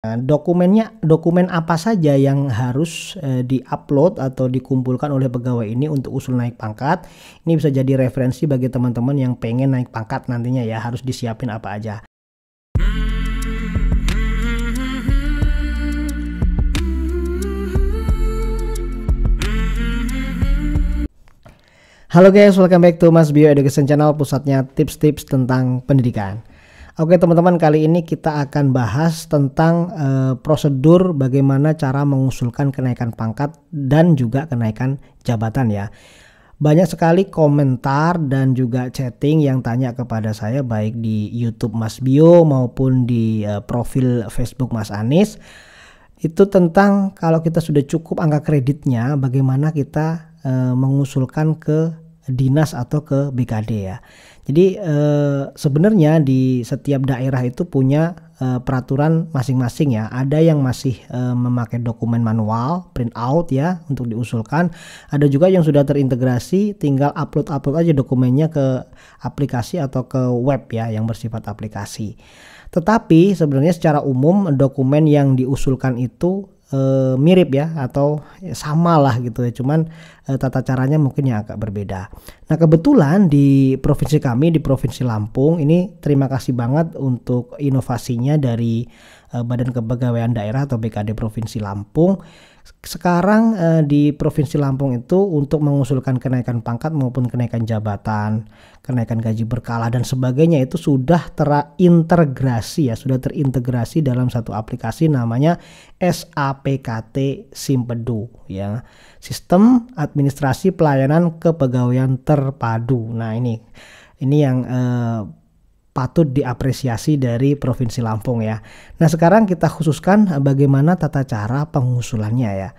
Eh, dokumennya dokumen apa saja yang harus di eh, diupload atau dikumpulkan oleh pegawai ini untuk usul naik pangkat. Ini bisa jadi referensi bagi teman-teman yang pengen naik pangkat nantinya ya harus disiapin apa aja. Halo guys, welcome back to Mas Bio Education Channel, pusatnya tips-tips tentang pendidikan. Oke teman-teman kali ini kita akan bahas tentang e, prosedur bagaimana cara mengusulkan kenaikan pangkat dan juga kenaikan jabatan ya. Banyak sekali komentar dan juga chatting yang tanya kepada saya baik di YouTube Mas Bio maupun di e, profil Facebook Mas Anies itu tentang kalau kita sudah cukup angka kreditnya bagaimana kita e, mengusulkan ke dinas atau ke BKD ya. Jadi eh, sebenarnya di setiap daerah itu punya eh, peraturan masing-masing ya. Ada yang masih eh, memakai dokumen manual, print out ya untuk diusulkan. Ada juga yang sudah terintegrasi, tinggal upload-upload aja dokumennya ke aplikasi atau ke web ya yang bersifat aplikasi. Tetapi sebenarnya secara umum dokumen yang diusulkan itu eh, mirip ya atau sama lah gitu ya. Cuman Eh, tata caranya mungkin yang agak berbeda. Nah, kebetulan di provinsi kami di Provinsi Lampung ini terima kasih banget untuk inovasinya dari eh, Badan Kepegawaian Daerah atau BKD Provinsi Lampung. Sekarang eh, di Provinsi Lampung itu untuk mengusulkan kenaikan pangkat maupun kenaikan jabatan, kenaikan gaji berkala dan sebagainya itu sudah terintegrasi ya, sudah terintegrasi dalam satu aplikasi namanya SAPKT Simpedu ya sistem administrasi pelayanan kepegawaian terpadu. Nah, ini ini yang eh, patut diapresiasi dari Provinsi Lampung ya. Nah, sekarang kita khususkan eh, bagaimana tata cara pengusulannya ya.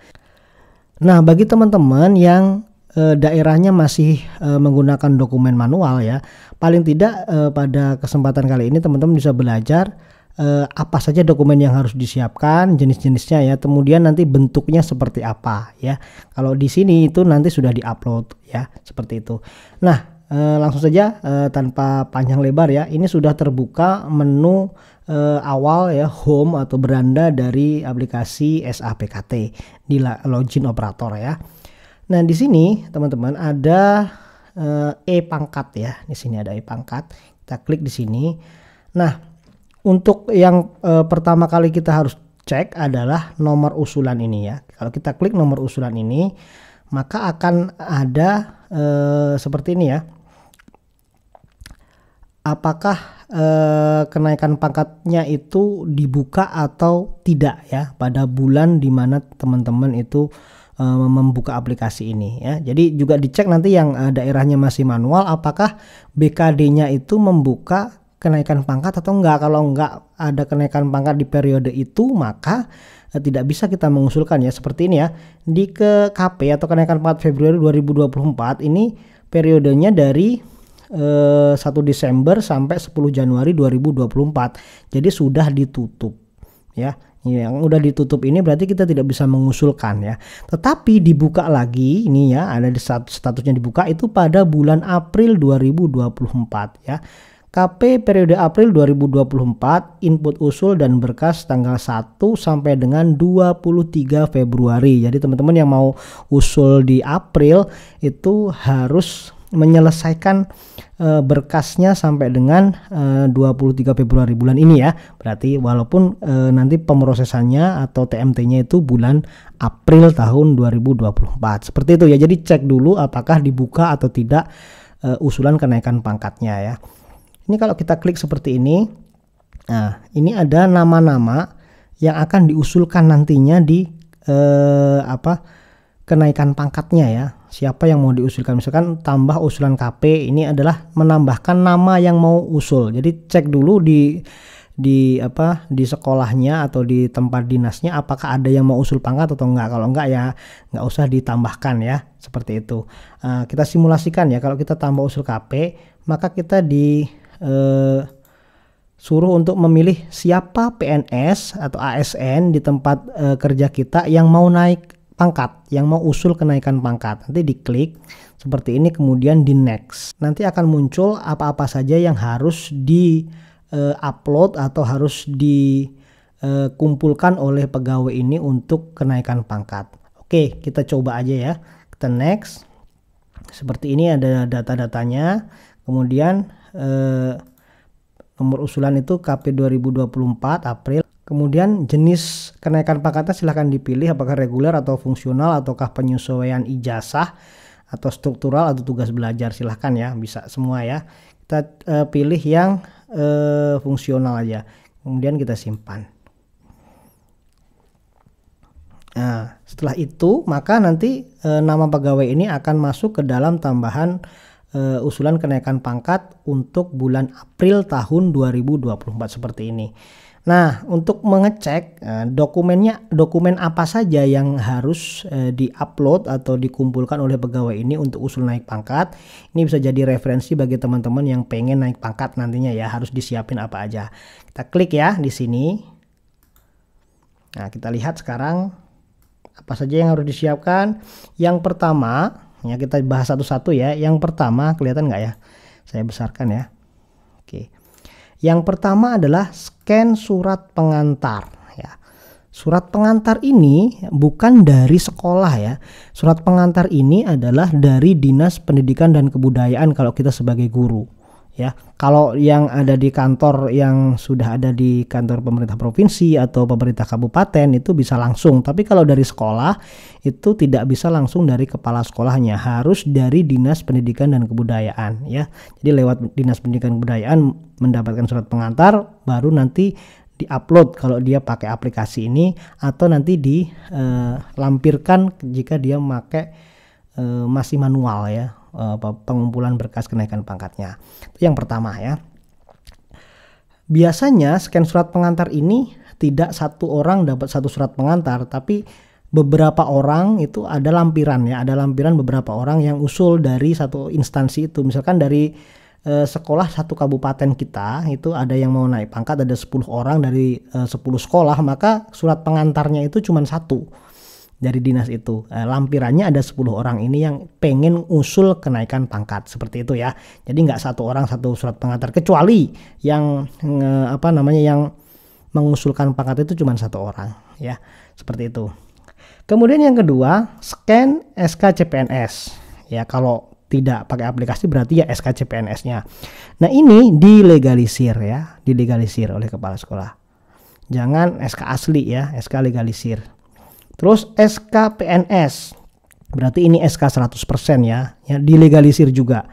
Nah, bagi teman-teman yang eh, daerahnya masih eh, menggunakan dokumen manual ya, paling tidak pada kesempatan kali ini teman-teman bisa belajar eh, apa saja dokumen yang harus disiapkan, jenis-jenisnya ya. Kemudian nanti bentuknya seperti apa ya. Kalau di sini itu nanti sudah diupload ya, seperti itu. Nah, eh, langsung saja eh, tanpa panjang lebar ya. Ini sudah terbuka menu eh, awal ya home atau beranda dari aplikasi SAPKT di login operator ya. Nah, di sini teman-teman ada e eh, pangkat ya. Di sini ada e pangkat. Kita klik di sini. Nah, untuk yang e, pertama kali kita harus cek adalah nomor usulan ini ya. Kalau kita klik nomor usulan ini, maka akan ada e, seperti ini ya. Apakah e, kenaikan pangkatnya itu dibuka atau tidak ya pada bulan di mana teman-teman itu membuka aplikasi ini ya. Jadi juga dicek nanti yang daerahnya masih manual, apakah BKD-nya itu membuka kenaikan pangkat atau enggak. Kalau enggak ada kenaikan pangkat di periode itu, maka eh, tidak bisa kita mengusulkan ya seperti ini ya. Di ke KP atau kenaikan pangkat Februari 2024 ini periodenya dari eh, 1 Desember sampai 10 Januari 2024. Jadi sudah ditutup ya. Yang udah ditutup ini berarti kita tidak bisa mengusulkan ya. Tetapi dibuka lagi ini ya, ada di statusnya dibuka itu pada bulan April 2024 ya. KP periode April 2024 input usul dan berkas tanggal 1 sampai dengan 23 Februari. Jadi teman-teman yang mau usul di April itu harus menyelesaikan eh, berkasnya sampai dengan e, eh, 23 Februari bulan ini ya. Berarti walaupun eh, nanti pemrosesannya atau TMT-nya itu bulan April tahun 2024. Seperti itu ya. Jadi cek dulu apakah dibuka atau tidak usulan kenaikan pangkatnya ya. Ini kalau kita klik seperti ini, nah ini ada nama-nama yang akan diusulkan nantinya di eh, apa kenaikan pangkatnya ya. Siapa yang mau diusulkan? Misalkan tambah usulan KP ini adalah menambahkan nama yang mau usul. Jadi cek dulu di di apa di sekolahnya atau di tempat dinasnya apakah ada yang mau usul pangkat atau enggak kalau enggak ya enggak usah ditambahkan ya seperti itu uh, kita simulasikan ya kalau kita tambah usul KP maka kita di eh, suruh untuk memilih siapa PNS atau ASN di tempat eh, kerja kita yang mau naik pangkat, yang mau usul kenaikan pangkat. Nanti diklik seperti ini kemudian di next. Nanti akan muncul apa-apa saja yang harus di eh, upload atau harus dikumpulkan eh, oleh pegawai ini untuk kenaikan pangkat. Oke, kita coba aja ya. Kita next. Seperti ini ada data-datanya. Kemudian eh, nomor usulan itu KP 2024 April. Kemudian jenis kenaikan pangkatnya silahkan dipilih apakah reguler atau fungsional ataukah penyesuaian ijazah atau struktural atau tugas belajar silahkan ya bisa semua ya kita eh, pilih yang eh, fungsional aja kemudian kita simpan Nah, setelah itu maka nanti e, nama pegawai ini akan masuk ke dalam tambahan uh, usulan kenaikan pangkat untuk bulan April tahun 2024 seperti ini. Nah, untuk mengecek eh, dokumennya, dokumen apa saja yang harus uh, di-upload atau dikumpulkan oleh pegawai ini untuk usul naik pangkat, ini bisa jadi referensi bagi teman-teman yang pengen naik pangkat nantinya ya, harus disiapin apa aja. Kita klik ya di sini. Nah, kita lihat sekarang apa saja yang harus disiapkan. Yang pertama, Ya kita bahas satu-satu ya. Yang pertama kelihatan nggak ya? Saya besarkan ya. Oke. Yang pertama adalah scan surat pengantar ya. Surat pengantar ini bukan dari sekolah ya. Surat pengantar ini adalah dari Dinas Pendidikan dan Kebudayaan kalau kita sebagai guru ya kalau yang ada di kantor yang sudah ada di kantor pemerintah provinsi atau pemerintah kabupaten itu bisa langsung tapi kalau dari sekolah itu tidak bisa langsung dari kepala sekolahnya harus dari dinas pendidikan dan kebudayaan ya jadi lewat dinas pendidikan kebudayaan mendapatkan surat pengantar baru nanti diupload kalau dia pakai aplikasi ini atau nanti dilampirkan eh, jika dia pakai eh, masih manual ya Eh, pengumpulan berkas kenaikan pangkatnya. Itu yang pertama ya. Biasanya scan surat pengantar ini tidak satu orang dapat satu surat pengantar, tapi beberapa orang itu ada lampiran ya, ada lampiran beberapa orang yang usul dari satu instansi itu. Misalkan dari eh, sekolah satu kabupaten kita itu ada yang mau naik pangkat ada 10 orang dari eh, 10 sekolah, maka surat pengantarnya itu cuma satu dari dinas itu. Eh, lampirannya ada 10 orang ini yang pengen usul kenaikan pangkat seperti itu ya. Jadi nggak satu orang satu surat pengantar kecuali yang apa namanya yang mengusulkan pangkat itu cuma satu orang ya seperti itu. Kemudian yang kedua scan SK CPNS ya kalau tidak pakai aplikasi berarti ya SKCPNS-nya. Nah ini dilegalisir ya dilegalisir oleh kepala sekolah. Jangan SK asli ya SK legalisir Terus SK PNS. Berarti ini SK 100% ya. Ya dilegalisir juga.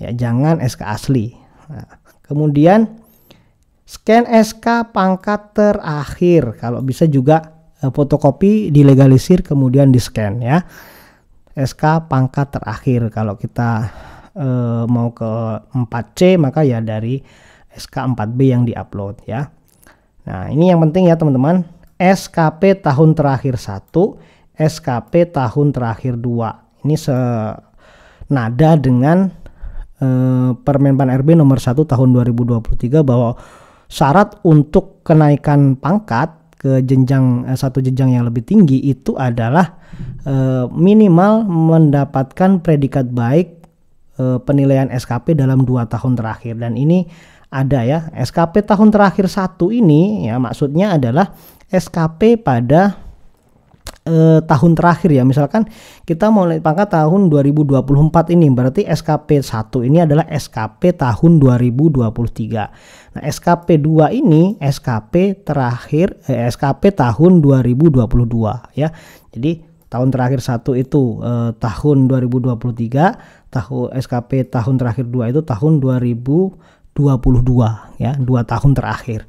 Ya jangan SK asli. Nah, kemudian scan SK pangkat terakhir. Kalau bisa juga e, fotokopi dilegalisir kemudian di scan ya. SK pangkat terakhir kalau kita eh, mau ke 4C maka ya dari SK 4B yang di upload ya. Nah, ini yang penting ya teman-teman SKP tahun terakhir 1, SKP tahun terakhir 2. Ini senada dengan eh, Permen RB nomor 1 tahun 2023 bahwa syarat untuk kenaikan pangkat ke jenjang eh, satu jenjang yang lebih tinggi itu adalah eh, minimal mendapatkan predikat baik eh, penilaian SKP dalam dua tahun terakhir dan ini ada ya SKP tahun terakhir satu ini ya maksudnya adalah SKP pada eh, tahun terakhir ya. Misalkan kita mau lihat pangkat tahun 2024 ini, berarti SKP 1 ini adalah SKP tahun 2023. Nah, SKP 2 ini SKP terakhir eh, SKP tahun 2022 ya. Jadi tahun terakhir satu itu eh, tahun 2023, tahun SKP tahun terakhir dua itu tahun 2022 ya, dua tahun terakhir.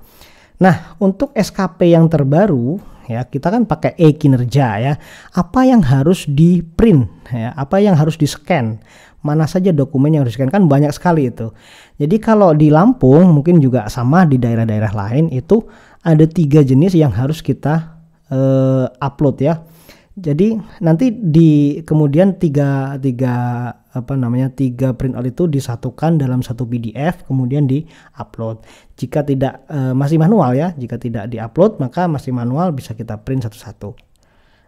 Nah, untuk SKP yang terbaru ya, kita kan pakai e kinerja ya. Apa yang harus di print ya, apa yang harus di scan? Mana saja dokumen yang harus di scan kan banyak sekali itu. Jadi kalau di Lampung mungkin juga sama di daerah-daerah lain itu ada tiga jenis yang harus kita uh, upload ya. Jadi nanti di kemudian tiga tiga apa namanya tiga printout itu disatukan dalam satu PDF kemudian di upload Jika tidak e, masih manual ya, jika tidak di upload maka masih manual bisa kita print satu-satu.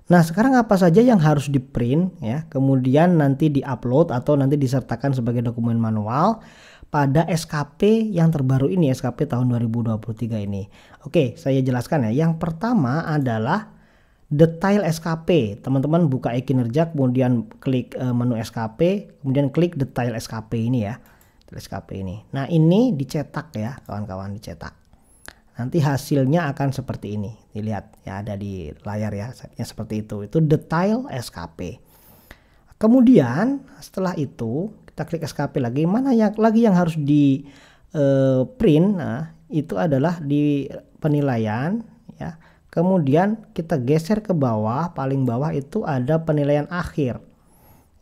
Nah sekarang apa saja yang harus di print ya, kemudian nanti di upload atau nanti disertakan sebagai dokumen manual pada SKP yang terbaru ini SKP tahun 2023 ini. Oke, saya jelaskan ya. Yang pertama adalah detail SKP. Teman-teman buka e-kinerja kemudian klik e, menu SKP, kemudian klik detail SKP ini ya. Detail SKP ini. Nah, ini dicetak ya, kawan-kawan dicetak. Nanti hasilnya akan seperti ini. Dilihat ya ada di layar ya, yang seperti itu. Itu detail SKP. Kemudian setelah itu kita klik SKP lagi. Mana yang lagi yang harus di e, print? Nah, itu adalah di penilaian ya Kemudian kita geser ke bawah, paling bawah itu ada penilaian akhir.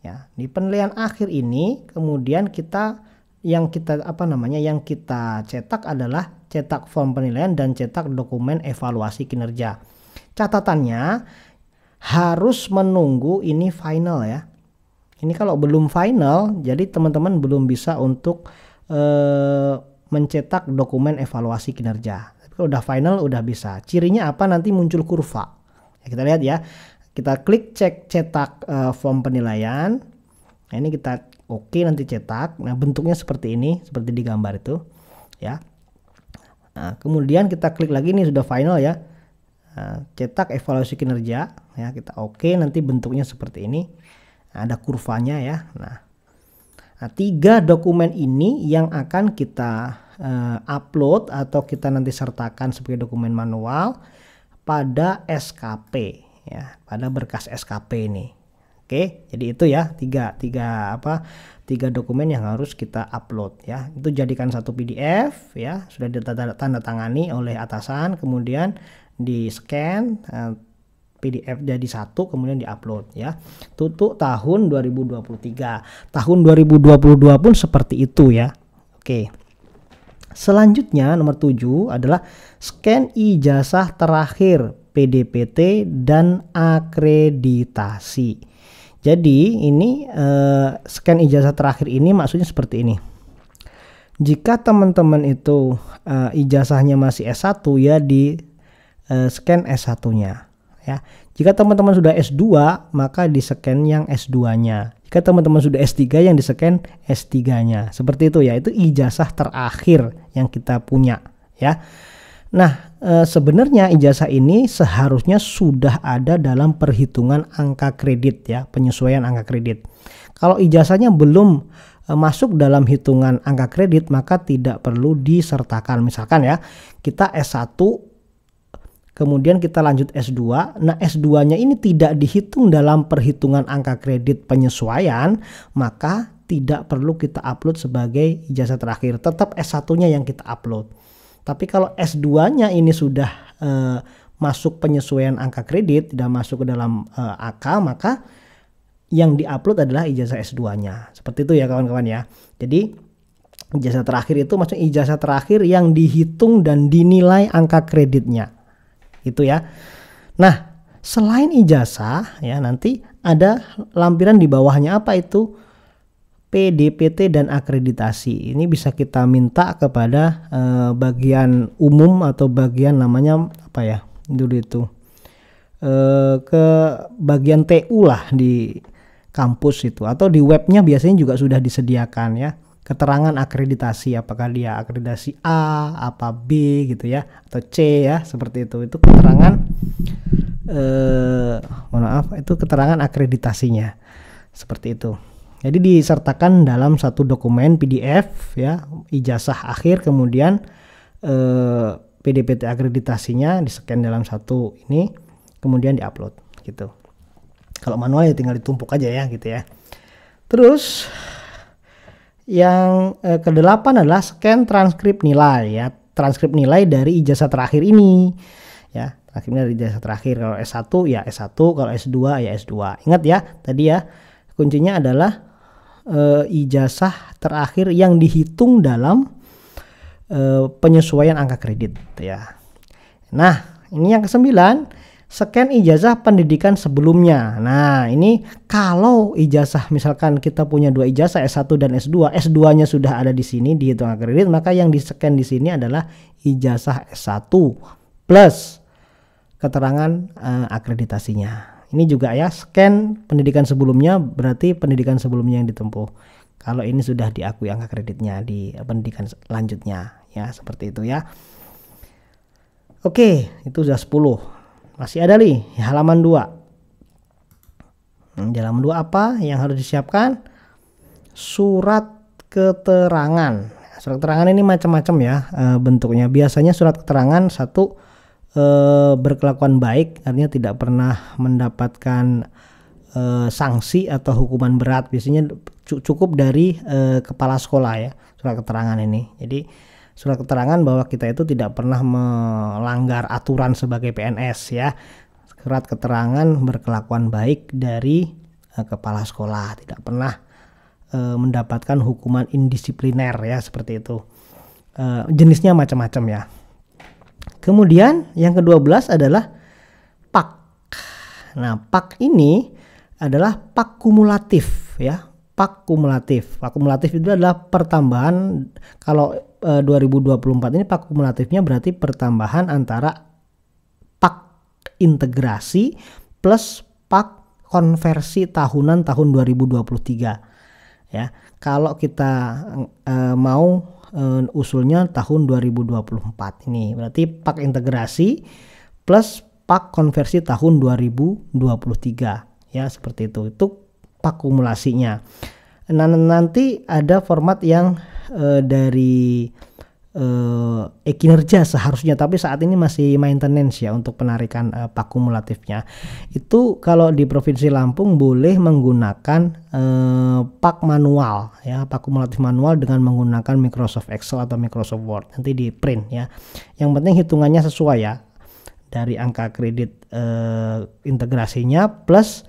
Ya, di penilaian akhir ini kemudian kita yang kita apa namanya yang kita cetak adalah cetak form penilaian dan cetak dokumen evaluasi kinerja. Catatannya harus menunggu ini final ya. Ini kalau belum final, jadi teman-teman belum bisa untuk eh, mencetak dokumen evaluasi kinerja. Kalau udah final udah bisa. Cirinya apa nanti muncul kurva. Ya, kita lihat ya. Kita klik cek cetak uh, form penilaian. Nah, ini kita oke okay, nanti cetak. Nah, bentuknya seperti ini, seperti di gambar itu, ya. Nah, kemudian kita klik lagi ini sudah final ya. Nah, cetak evaluasi kinerja, ya kita oke okay, nanti bentuknya seperti ini. Nah, ada kurvanya ya. Nah, nah, tiga dokumen ini yang akan kita Eh, upload atau kita nanti sertakan sebagai dokumen manual pada SKP ya pada berkas SKP ini Oke, jadi itu ya tiga tiga apa tiga dokumen yang harus kita upload ya. Itu jadikan satu PDF ya sudah tangani oleh atasan, kemudian di scan eh, PDF jadi satu kemudian diupload ya. Tutup tahun 2023. Tahun 2022 pun seperti itu ya. Oke. Selanjutnya nomor 7 adalah scan ijazah terakhir PDPT dan akreditasi. Jadi ini eh, scan ijazah terakhir ini maksudnya seperti ini. Jika teman-teman itu eh, ijazahnya masih S1 ya di eh, scan S1-nya ya. Jika teman-teman sudah S2 maka di scan yang S2-nya ke teman-teman sudah S3 yang di-scan S3-nya. Seperti itu ya, itu ijazah terakhir yang kita punya ya. Nah, e, sebenarnya ijazah ini seharusnya sudah ada dalam perhitungan angka kredit ya, penyesuaian angka kredit. Kalau ijazahnya belum eh, masuk dalam hitungan angka kredit, maka tidak perlu disertakan. Misalkan ya, kita S1 Kemudian kita lanjut S2. Nah, S2-nya ini tidak dihitung dalam perhitungan angka kredit penyesuaian, maka tidak perlu kita upload sebagai ijazah terakhir. Tetap S1-nya yang kita upload. Tapi kalau S2-nya ini sudah eh, masuk penyesuaian angka kredit, tidak masuk ke dalam eh, AK, maka yang diupload adalah ijazah S2-nya. Seperti itu ya kawan-kawan ya. Jadi ijazah terakhir itu maksudnya ijazah terakhir yang dihitung dan dinilai angka kreditnya gitu ya. Nah, selain ijazah ya nanti ada lampiran di bawahnya apa itu? PDPT dan akreditasi. Ini bisa kita minta kepada eh, bagian umum atau bagian namanya apa ya? Dulu itu eh, ke bagian TU lah di kampus itu atau di webnya biasanya juga sudah disediakan ya keterangan akreditasi apakah dia akreditasi A apa B gitu ya atau C ya seperti itu itu keterangan eh mohon maaf itu keterangan akreditasinya seperti itu jadi disertakan dalam satu dokumen PDF ya ijazah akhir kemudian eh, PDPT akreditasinya di scan dalam satu ini kemudian diupload gitu kalau manual ya tinggal ditumpuk aja ya gitu ya terus yang eh, kedelapan adalah scan transkrip nilai ya, transkrip nilai dari ijazah terakhir ini. Ya, akhirnya dari ijazah terakhir. Kalau S1 ya S1, kalau S2 ya S2. Ingat ya, tadi ya kuncinya adalah eh, ijazah terakhir yang dihitung dalam eh, penyesuaian angka kredit ya. Nah, ini yang kesembilan scan ijazah pendidikan sebelumnya. Nah, ini kalau ijazah misalkan kita punya dua ijazah S1 dan S2, S2-nya sudah ada di sini di hitungan kredit, maka yang di-scan di sini adalah ijazah S1 plus keterangan uh, akreditasinya. Ini juga ya scan pendidikan sebelumnya berarti pendidikan sebelumnya yang ditempuh. Kalau ini sudah diakui angka kreditnya di pendidikan selanjutnya ya seperti itu ya. Oke, itu sudah 10. Masih ada nih halaman 2. Hmm, di halaman 2 apa yang harus disiapkan? Surat keterangan. Surat keterangan ini macam-macam ya eh, bentuknya. Biasanya surat keterangan satu eh, berkelakuan baik artinya tidak pernah mendapatkan eh, sanksi atau hukuman berat. Biasanya cukup dari kepala sekolah ya surat keterangan ini. Jadi surat keterangan bahwa kita itu tidak pernah melanggar aturan sebagai PNS ya. Surat keterangan berkelakuan baik dari uh, kepala sekolah, tidak pernah uh, mendapatkan hukuman indisipliner ya seperti itu. uh, jenisnya macam-macam ya. Kemudian yang ke-12 adalah pak. Nah, pak ini adalah pak kumulatif ya. Pak kumulatif. Pak kumulatif itu adalah pertambahan kalau 2024 eh, ini pak kumulatifnya berarti pertambahan antara pak integrasi plus pak konversi tahunan tahun 2023 ya kalau kita eh, mau eh, usulnya tahun 2024 ini berarti pak integrasi plus pak konversi tahun 2023 ya seperti itu itu pak kumulasinya nah nanti ada format yang uh, dari uh, eh, kinerja seharusnya tapi saat ini masih maintenance ya untuk penarikan uh, eh, paku kumulatifnya itu kalau di provinsi Lampung boleh menggunakan uh, pak manual ya pak kumulatif manual dengan menggunakan Microsoft Excel atau Microsoft Word nanti di print ya yang penting hitungannya sesuai ya dari angka kredit uh, integrasinya plus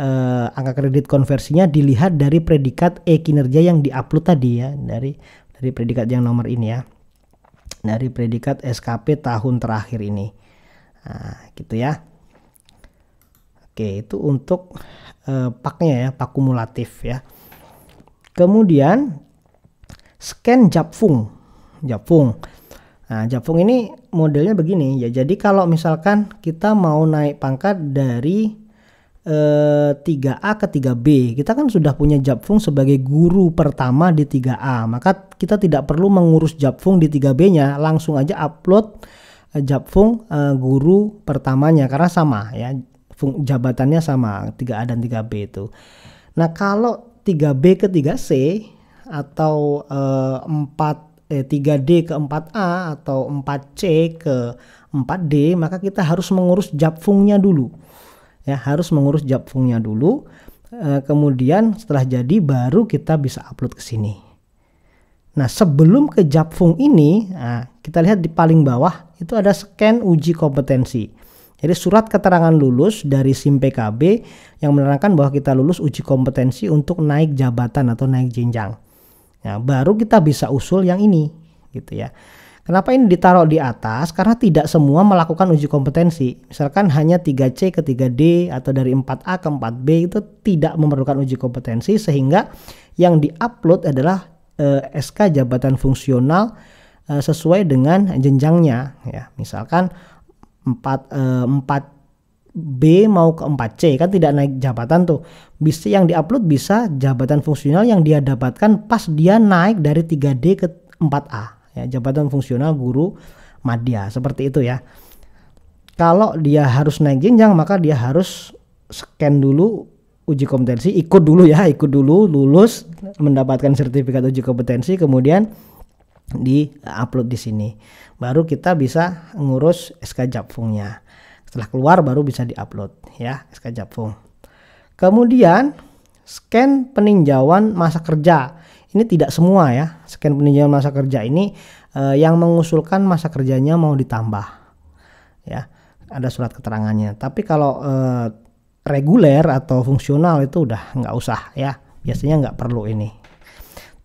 uh, angka kredit konversinya dilihat dari predikat e kinerja yang diupload tadi ya dari dari predikat yang nomor ini ya dari predikat SKP tahun terakhir ini nah, gitu ya oke itu untuk uh, paknya ya pak kumulatif ya kemudian scan japfung japfung Nah, Japung ini modelnya begini ya. Jadi kalau misalkan kita mau naik pangkat dari 3A eh, ke 3B. Kita kan sudah punya Japfung sebagai guru pertama di 3A, maka kita tidak perlu mengurus Japfung di 3B-nya, langsung aja upload eh, Japfung eh, guru pertamanya karena sama ya, fung, jabatannya sama 3A dan 3B itu. Nah, kalau 3B ke 3C atau 4 eh, 3D ke 4A atau 4C ke 4D maka kita harus mengurus Japfungnya dulu ya harus mengurus jabfungnya dulu eh, kemudian setelah jadi baru kita bisa upload ke sini nah sebelum ke jabfung ini nah, kita lihat di paling bawah itu ada scan uji kompetensi jadi surat keterangan lulus dari SIM PKB yang menerangkan bahwa kita lulus uji kompetensi untuk naik jabatan atau naik jenjang. Nah, baru kita bisa usul yang ini gitu ya. Kenapa ini ditaruh di atas? Karena tidak semua melakukan uji kompetensi. Misalkan hanya 3C ke 3D atau dari 4A ke 4B itu tidak memerlukan uji kompetensi sehingga yang diupload adalah eh, SK jabatan fungsional eh, sesuai dengan jenjangnya ya. Misalkan 4 eh, 4 B mau ke 4C kan tidak naik jabatan tuh. Bisa yang diupload bisa jabatan fungsional yang dia dapatkan pas dia naik dari 3D ke 4A ya jabatan fungsional guru madya seperti itu ya kalau dia harus naik jenjang maka dia harus scan dulu uji kompetensi ikut dulu ya ikut dulu lulus mendapatkan sertifikat uji kompetensi kemudian di upload di sini baru kita bisa ngurus SK Japfungnya setelah keluar baru bisa di upload ya SK Japfung kemudian scan peninjauan masa kerja ini tidak semua ya. Scan peninjauan masa kerja ini uh, yang mengusulkan masa kerjanya mau ditambah. Ya, ada surat keterangannya. Tapi kalau uh, reguler atau fungsional itu udah nggak usah ya. Biasanya nggak perlu ini.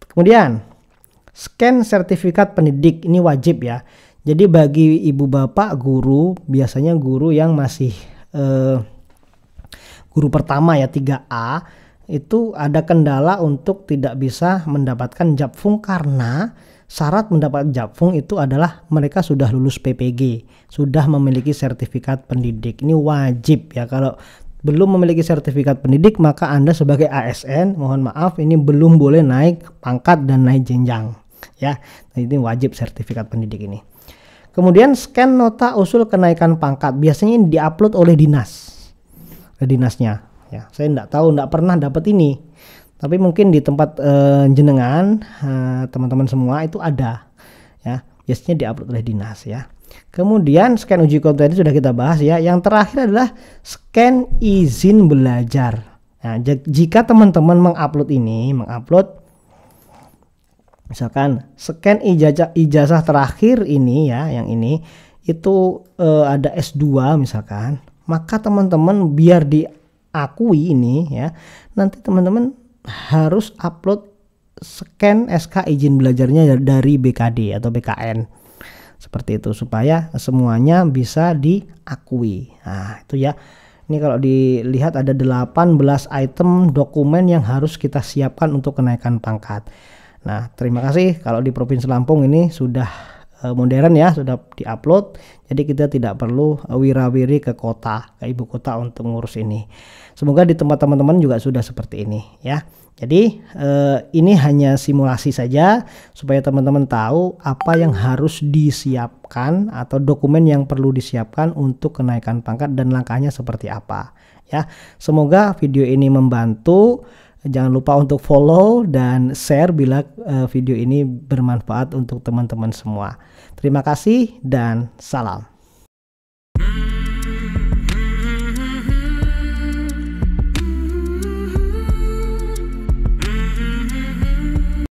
Kemudian scan sertifikat pendidik ini wajib ya. Jadi bagi ibu bapak guru biasanya guru yang masih uh, guru pertama ya 3A itu ada kendala untuk tidak bisa mendapatkan japfung karena syarat mendapat japfung itu adalah mereka sudah lulus PPG, sudah memiliki sertifikat pendidik. Ini wajib ya kalau belum memiliki sertifikat pendidik maka Anda sebagai ASN mohon maaf ini belum boleh naik pangkat dan naik jenjang ya. Ini wajib sertifikat pendidik ini. Kemudian scan nota usul kenaikan pangkat biasanya diupload oleh dinas oleh dinasnya ya saya tidak tahu tidak pernah dapat ini tapi mungkin di tempat uh, jenengan eh, teman-teman uh, semua itu ada ya biasanya diupload oleh dinas ya kemudian scan uji konten itu sudah kita bahas ya yang terakhir adalah scan izin belajar nah jika teman-teman mengupload ini mengupload misalkan scan ijazah ijazah terakhir ini ya yang ini itu uh, ada S2 misalkan maka teman-teman biar di akui ini ya nanti teman-teman harus upload scan SK izin belajarnya dari BKD atau BKN seperti itu supaya semuanya bisa diakui nah itu ya ini kalau dilihat ada 18 item dokumen yang harus kita siapkan untuk kenaikan pangkat nah terima kasih kalau di Provinsi Lampung ini sudah Eh, modern ya sudah diupload jadi kita tidak perlu eh, wirawiri ke kota ke ibu kota untuk ngurus ini semoga di tempat teman-teman juga sudah seperti ini ya jadi eh, ini hanya simulasi saja supaya teman-teman tahu apa yang harus disiapkan atau dokumen yang perlu disiapkan untuk kenaikan pangkat dan langkahnya seperti apa ya semoga video ini membantu Jangan lupa untuk follow dan share bila eh, video ini bermanfaat untuk teman-teman semua. Terima kasih dan salam.